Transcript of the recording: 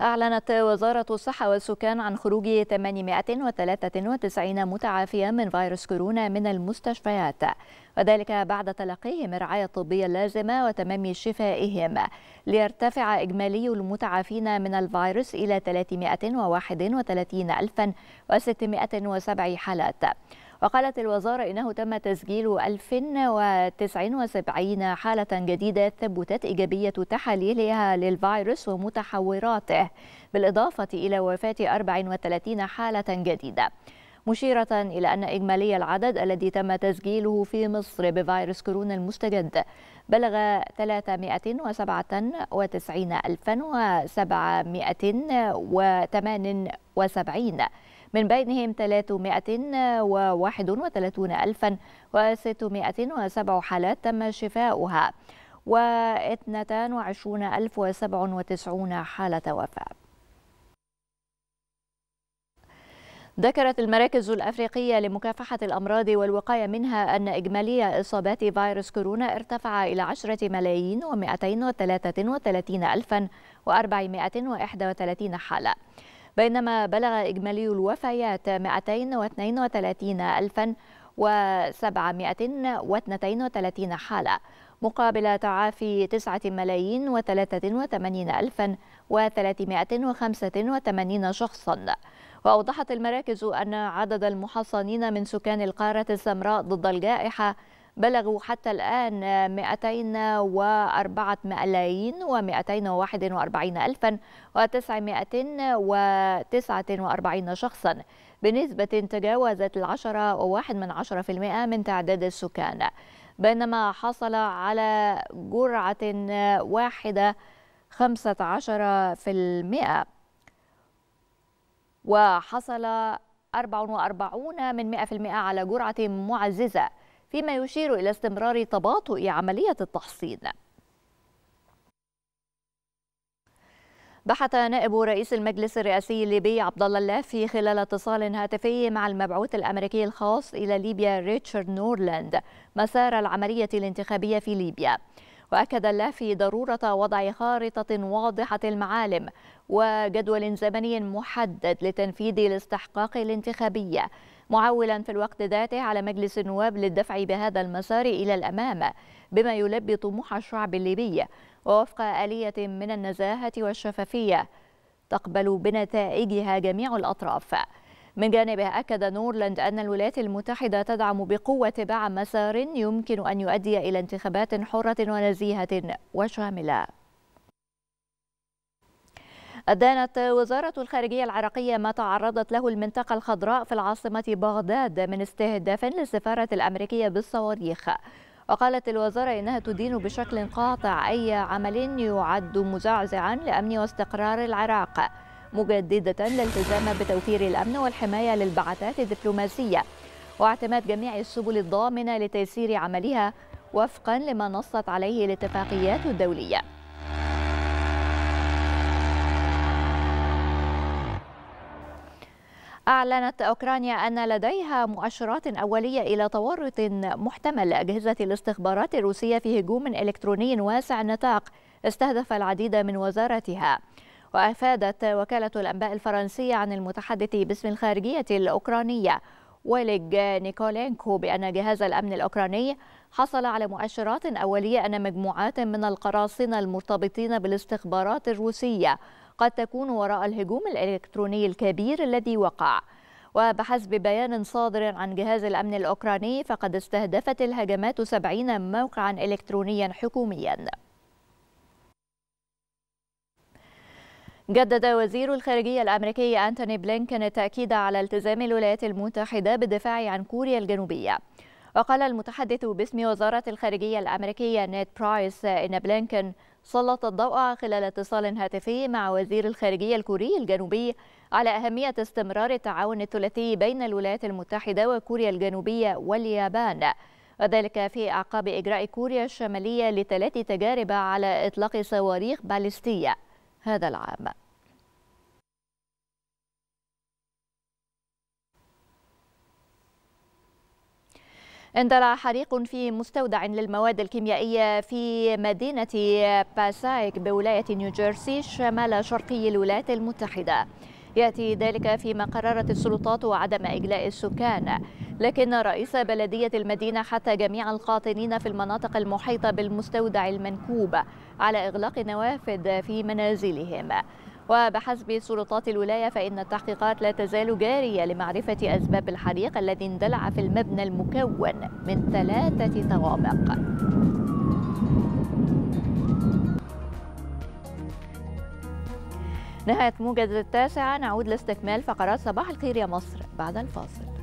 أعلنت وزارة الصحة والسكان عن خروج 893 متعافيا من فيروس كورونا من المستشفيات وذلك بعد تلقيهم الرعاية الطبية اللازمة وتمام شفائهم ليرتفع إجمالي المتعافين من الفيروس إلى 331,607 حالات وقالت الوزارة إنه تم تسجيل 1079 حالة جديدة ثبتت إيجابية تحاليلها للفيروس ومتحوراته بالإضافة إلى وفاة 34 حالة جديدة مشيرة إلى أن إجمالي العدد الذي تم تسجيله في مصر بفيروس كورونا المستجد بلغ 397,778 من بينهم 331607 حالات تم شفاؤها و22097 حالة وفاة ذكرت المراكز الأفريقية لمكافحة الأمراض والوقاية منها أن إجمالي إصابات فيروس كورونا ارتفع إلى 10 ملايين و233 ألفا و431 حالة بينما بلغ إجمالي الوفيات 232732 حالة مقابل تعافي 9 ملايين و83 ألفا و385 شخصا وأوضحت المراكز أن عدد المحصنين من سكان القارة السمراء ضد الجائحة بلغوا حتى الآن 204 ملايين و241 ألفا و949 شخصا بنسبة تجاوزت العشرة وواحد من عشرة في المئة من تعداد السكان بينما حصل على جرعة واحدة خمسة عشر في المئة وحصل وأربعون من مئة في المئة على جرعة معززة فيما يشير إلى استمرار تباطؤ عملية التحصين بحث نائب رئيس المجلس الرئاسي الليبي عبد الله اللافي خلال اتصال هاتفي مع المبعوث الامريكي الخاص الى ليبيا ريتشارد نورلاند مسار العمليه الانتخابيه في ليبيا. واكد اللافي ضروره وضع خارطه واضحه المعالم وجدول زمني محدد لتنفيذ الاستحقاق الانتخابيه معولا في الوقت ذاته على مجلس النواب للدفع بهذا المسار إلى الأمام بما يلبي طموح الشعب الليبي ووفق آلية من النزاهة والشفافية تقبل بنتائجها جميع الأطراف من جانبه أكد نورلاند أن الولايات المتحدة تدعم بقوة تباع مسار يمكن أن يؤدي إلى انتخابات حرة ونزيهة وشاملة أدانت وزارة الخارجية العراقية ما تعرضت له المنطقة الخضراء في العاصمة بغداد من استهداف للسفارة الأمريكية بالصواريخ وقالت الوزارة إنها تدين بشكل قاطع أي عمل يعد مزعزعا لأمن واستقرار العراق مجددة الالتزام بتوفير الأمن والحماية للبعثات الدبلوماسية واعتماد جميع السبل الضامنة لتيسير عملها وفقا لما نصت عليه الاتفاقيات الدولية أعلنت أوكرانيا أن لديها مؤشرات أولية إلى تورط محتمل لأجهزة الاستخبارات الروسية في هجوم إلكتروني واسع النطاق استهدف العديد من وزارتها وأفادت وكالة الأنباء الفرنسية عن المتحدث باسم الخارجية الأوكرانية ولج نيكولينكو بأن جهاز الأمن الأوكراني حصل على مؤشرات أولية أن مجموعات من القراصنة المرتبطين بالاستخبارات الروسية قد تكون وراء الهجوم الإلكتروني الكبير الذي وقع وبحسب بيان صادر عن جهاز الأمن الأوكراني فقد استهدفت الهجمات 70 موقعا إلكترونيا حكوميا جدد وزير الخارجية الأمريكي أنتوني بلينكن التأكيد على التزام الولايات المتحدة بالدفاع عن كوريا الجنوبية وقال المتحدث باسم وزارة الخارجية الأمريكية نيد برايس إن بلينكن سلط الضوء خلال اتصال هاتفي مع وزير الخارجية الكوري الجنوبي على أهمية استمرار التعاون الثلاثي بين الولايات المتحدة وكوريا الجنوبية واليابان وذلك في أعقاب إجراء كوريا الشمالية لثلاث تجارب على إطلاق صواريخ باليستية هذا العام اندلع حريق في مستودع للمواد الكيميائية في مدينة باسايك بولاية نيوجيرسي شمال شرقي الولايات المتحدة يأتي ذلك فيما قررت السلطات عدم إجلاء السكان لكن رئيس بلدية المدينة حتى جميع القاطنين في المناطق المحيطة بالمستودع المنكوب على إغلاق النوافذ في منازلهم وبحسب سلطات الولاية فإن التحقيقات لا تزال جارية لمعرفة أسباب الحريق الذي اندلع في المبنى المكون من ثلاثة طوابق نهاية موجز التاسعة نعود لاستكمال فقرات صباح الخير يا مصر بعد الفاصل